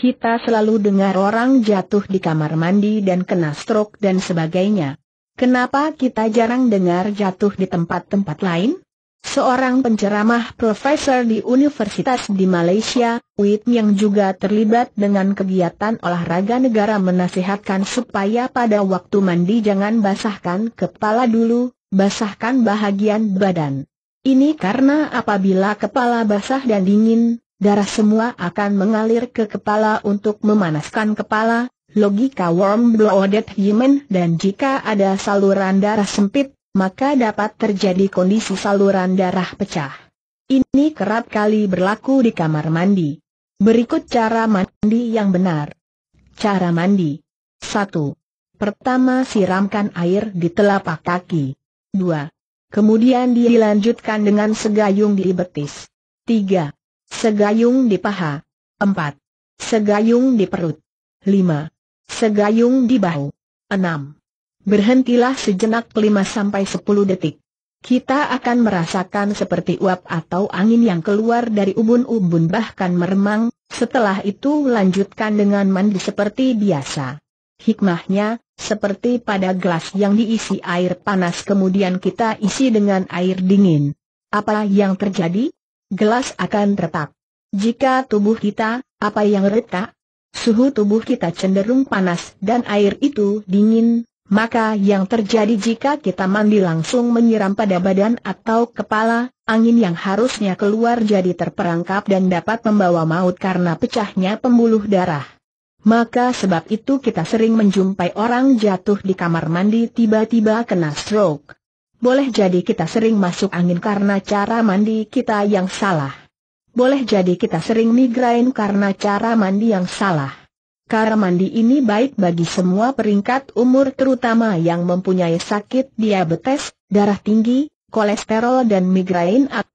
Kita selalu dengar orang jatuh di kamar mandi dan kena stroke dan sebagainya. Kenapa kita jarang dengar jatuh di tempat-tempat lain? Seorang penceramah profesor di Universitas di Malaysia, Wit yang juga terlibat dengan kegiatan olahraga negara menasihatkan supaya pada waktu mandi jangan basahkan kepala dulu, basahkan bahagian badan. Ini karena apabila kepala basah dan dingin, Darah semua akan mengalir ke kepala untuk memanaskan kepala, logika warm-blooded human dan jika ada saluran darah sempit, maka dapat terjadi kondisi saluran darah pecah. Ini kerap kali berlaku di kamar mandi. Berikut cara mandi yang benar. Cara mandi 1. Pertama siramkan air di telapak kaki. 2. Kemudian dilanjutkan dengan segayung di betis. 3. Segayung di paha. 4. Segayung di perut. 5. Segayung di bahu. 6. Berhentilah sejenak 5 sampai 10 detik. Kita akan merasakan seperti uap atau angin yang keluar dari ubun-ubun bahkan meremang, setelah itu lanjutkan dengan mandi seperti biasa. Hikmahnya, seperti pada gelas yang diisi air panas kemudian kita isi dengan air dingin. Apa yang terjadi? gelas akan retak. Jika tubuh kita, apa yang retak? Suhu tubuh kita cenderung panas dan air itu dingin, maka yang terjadi jika kita mandi langsung menyiram pada badan atau kepala, angin yang harusnya keluar jadi terperangkap dan dapat membawa maut karena pecahnya pembuluh darah. Maka sebab itu kita sering menjumpai orang jatuh di kamar mandi tiba-tiba kena stroke. Boleh jadi kita sering masuk angin karena cara mandi kita yang salah. Boleh jadi kita sering migrain karena cara mandi yang salah. Cara mandi ini baik bagi semua peringkat umur terutama yang mempunyai sakit diabetes, darah tinggi, kolesterol dan migrain